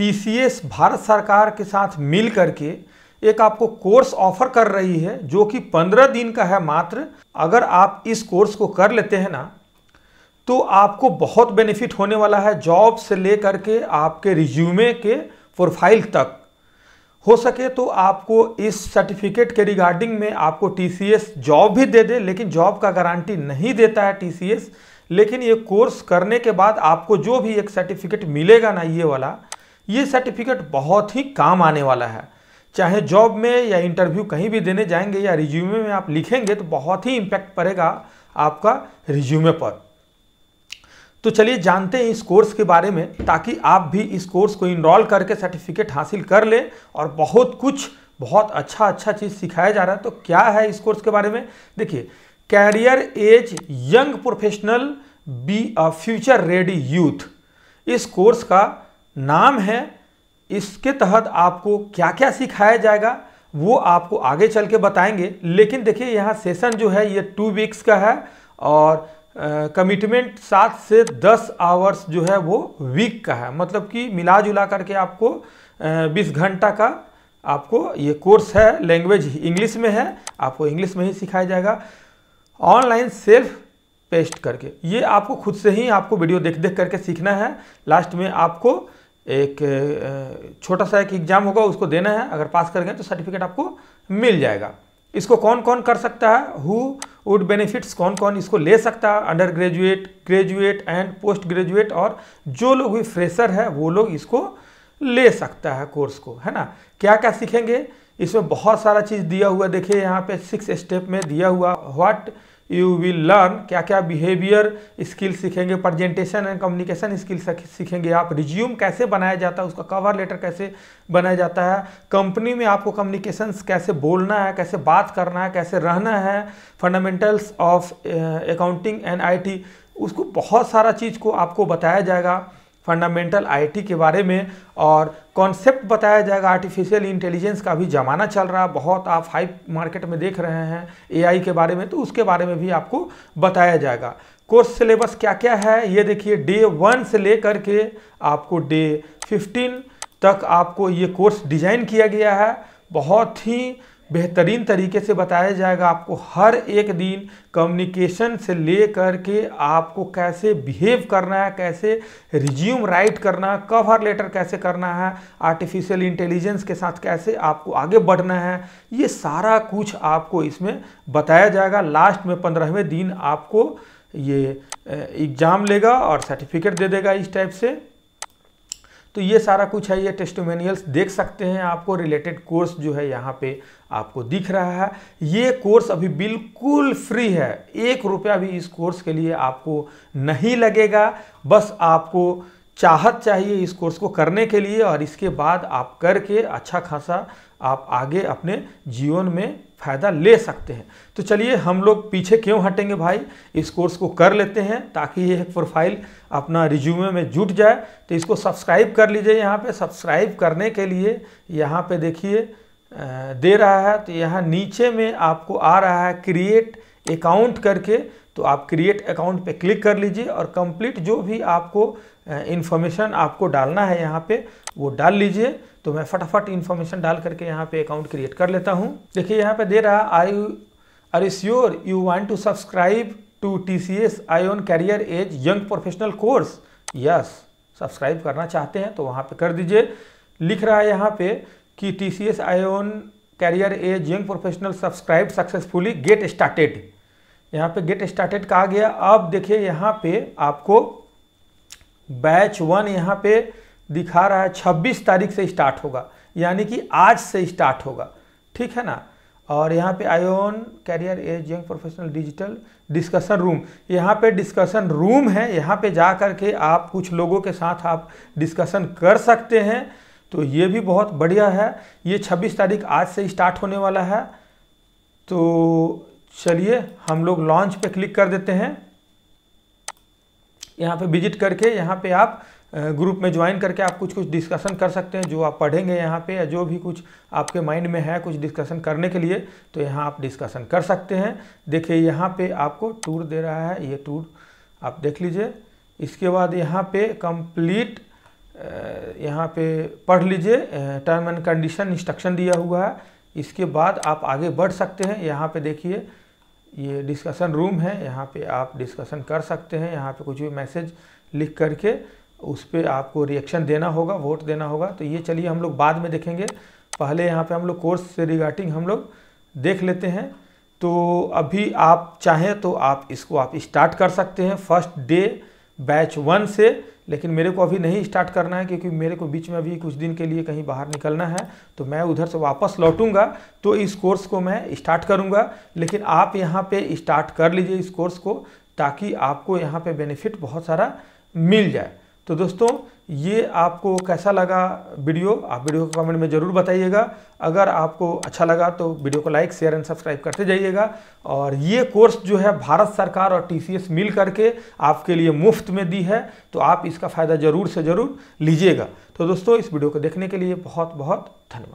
T Bharat सरकार के साथ मिल करके एक आपको कोर्स ऑफर कर रही है जो कि पंद्रह दिन का है मात्र अगर आप इस कोर्स को कर लेते हैं ना तो आपको बहुत बेनिफिट होने वाला है जॉब से लेकर के आपके रिज्यूमे के प्रोफाइल तक हो सके तो आपको इस सर्टिफिकेट के रिगार्डिंग में आपको टी जॉब भी दे दे लेकिन जॉब का गारंटी नहीं देता है टी लेकिन ये कोर्स करने के बाद आपको जो भी एक सर्टिफिकेट मिलेगा ना ये वाला ये सर्टिफिकेट बहुत ही काम आने वाला है चाहे जॉब में या इंटरव्यू कहीं भी देने जाएंगे या रिज्यूमे में आप लिखेंगे तो बहुत ही इम्पैक्ट पड़ेगा आपका रिज्यूमे पर तो चलिए जानते हैं इस कोर्स के बारे में ताकि आप भी इस कोर्स को इनरोल करके सर्टिफिकेट हासिल कर लें और बहुत कुछ बहुत अच्छा अच्छा चीज़ सिखाया जा रहा है तो क्या है इस कोर्स के बारे में देखिए career as young professional be a future ready youth इस कोर्स का नाम है इसके तहत आपको क्या क्या सिखाया जाएगा वो आपको आगे चल के बताएंगे लेकिन देखिए यहाँ सेशन जो है ये टू वीक्स का है और कमिटमेंट सात से दस आवर्स जो है वो वीक का है मतलब कि मिला जुला करके आपको बीस घंटा का आपको ये कोर्स है लैंग्वेज इंग्लिश में है आपको इंग्लिश में ही सिखाया जाएगा ऑनलाइन सेल्फ पेस्ट करके ये आपको खुद से ही आपको वीडियो देख देख करके सीखना है लास्ट में आपको एक छोटा सा एक एग्ज़ाम होगा उसको देना है अगर पास कर गए तो सर्टिफिकेट आपको मिल जाएगा इसको कौन कौन कर सकता है हु वुड बेनिफिट्स कौन कौन इसको ले सकता है undergraduate graduate and postgraduate और जो लोग भी फ्रेशर है वो लोग इसको ले सकता है कोर्स को है ना क्या क्या सीखेंगे इसमें बहुत सारा चीज़ दिया हुआ देखिए यहाँ पे सिक्स स्टेप में दिया हुआ व्हाट यू विल लर्न क्या क्या बिहेवियर स्किल सीखेंगे प्रेजेंटेशन एंड कम्युनिकेशन स्किल सीखेंगे आप रिज्यूम कैसे बनाया जाता है उसका कवर लेटर कैसे बनाया जाता है कंपनी में आपको कम्युनिकेशन कैसे बोलना है कैसे बात करना है कैसे रहना है fundamentals of accounting and I उसको बहुत सारा चीज़ को आपको बताया जाएगा फंडामेंटल आईटी के बारे में और कॉन्सेप्ट बताया जाएगा आर्टिफिशियल इंटेलिजेंस का भी ज़माना चल रहा है बहुत आप हाई मार्केट में देख रहे हैं एआई के बारे में तो उसके बारे में भी आपको बताया जाएगा कोर्स सिलेबस क्या क्या है ये देखिए डे वन से लेकर के आपको डे फिफ्टीन तक आपको ये कोर्स डिजाइन किया गया है बहुत ही बेहतरीन तरीके से बताया जाएगा आपको हर एक दिन कम्युनिकेशन से ले कर के आपको कैसे बिहेव करना है कैसे रिज्यूम राइट करना है कवर लेटर कैसे करना है आर्टिफिशियल इंटेलिजेंस के साथ कैसे आपको आगे बढ़ना है ये सारा कुछ आपको इसमें बताया जाएगा लास्ट में पंद्रहवें दिन आपको ये एग्ज़ाम लेगा और सर्टिफिकेट दे देगा इस टाइप से तो ये सारा कुछ है ये टेस्टोमेनियल्स देख सकते हैं आपको रिलेटेड कोर्स जो है यहाँ पे आपको दिख रहा है ये कोर्स अभी बिल्कुल फ्री है एक रुपया भी इस कोर्स के लिए आपको नहीं लगेगा बस आपको चाहत चाहिए इस कोर्स को करने के लिए और इसके बाद आप करके अच्छा खासा आप आगे अपने जीवन में फ़ायदा ले सकते हैं तो चलिए हम लोग पीछे क्यों हटेंगे भाई इस कोर्स को कर लेते हैं ताकि ये एक प्रोफाइल अपना रिज्यूमे में जुट जाए तो इसको सब्सक्राइब कर लीजिए यहाँ पे सब्सक्राइब करने के लिए यहाँ पे देखिए दे रहा है तो यहाँ नीचे में आपको आ रहा है क्रिएट अकाउंट करके तो आप क्रिएट अकाउंट पे क्लिक कर लीजिए और कंप्लीट जो भी आपको इन्फॉर्मेशन आपको डालना है यहाँ पे वो डाल लीजिए तो मैं फटाफट इन्फॉर्मेशन डाल करके यहाँ पे अकाउंट क्रिएट कर लेता हूँ देखिए यहाँ पे दे रहा are you are you sure you want to subscribe to T C S I on career as young professional course yes subscribe करना चाहते हैं तो वहाँ पे कर दीजिए लिख रहा है यहाँ पे कि T C S I on career as young professional subscribe successfully get started यहाँ पे गेट स्टार्टेड कहा गया अब देखिए यहाँ पे आपको बैच वन यहाँ पे दिखा रहा है 26 तारीख से स्टार्ट होगा यानी कि आज से स्टार्ट होगा ठीक है ना और यहाँ पे ion career as young professional digital discussion room यहाँ पे डिस्कशन रूम है यहाँ पे जा कर के आप कुछ लोगों के साथ आप डिस्कशन कर सकते हैं तो ये भी बहुत बढ़िया है ये 26 तारीख आज से स्टार्ट होने वाला है तो चलिए हम लोग लॉन्च पे क्लिक कर देते हैं यहाँ पे विजिट करके यहाँ पे आप ग्रुप में ज्वाइन करके आप कुछ कुछ डिस्कशन कर सकते हैं जो आप पढ़ेंगे यहाँ पे या जो भी कुछ आपके माइंड में है कुछ डिस्कशन करने के लिए तो यहाँ आप डिस्कशन कर सकते हैं देखिए यहाँ पे आपको टूर दे रहा है ये टूर आप देख लीजिए इसके बाद यहाँ पे कंप्लीट यहाँ पे पढ़ लीजिए टर्म एंड कंडीशन इंस्ट्रक्शन दिया हुआ है इसके बाद आप आगे बढ़ सकते हैं यहाँ पर देखिए ये डिस्कशन रूम है यहाँ पे आप डिस्कशन कर सकते हैं यहाँ पे कुछ भी मैसेज लिख करके उस पर आपको रिएक्शन देना होगा वोट देना होगा तो ये चलिए हम लोग बाद में देखेंगे पहले यहाँ पे हम लोग कोर्स से रिगार्डिंग हम लोग देख लेते हैं तो अभी आप चाहें तो आप इसको आप स्टार्ट कर सकते हैं फर्स्ट डे बैच वन से लेकिन मेरे को अभी नहीं स्टार्ट करना है क्योंकि मेरे को बीच में अभी कुछ दिन के लिए कहीं बाहर निकलना है तो मैं उधर से वापस लौटूंगा तो इस कोर्स को मैं स्टार्ट करूंगा लेकिन आप यहाँ पे स्टार्ट कर लीजिए इस कोर्स को ताकि आपको यहाँ पे बेनिफिट बहुत सारा मिल जाए तो दोस्तों ये आपको कैसा लगा वीडियो आप वीडियो को कमेंट में ज़रूर बताइएगा अगर आपको अच्छा लगा तो वीडियो को लाइक शेयर एंड सब्सक्राइब करते जाइएगा और ये कोर्स जो है भारत सरकार और टीसीएस मिल करके आपके लिए मुफ्त में दी है तो आप इसका फ़ायदा ज़रूर से ज़रूर लीजिएगा तो दोस्तों इस वीडियो को देखने के लिए बहुत बहुत धन्यवाद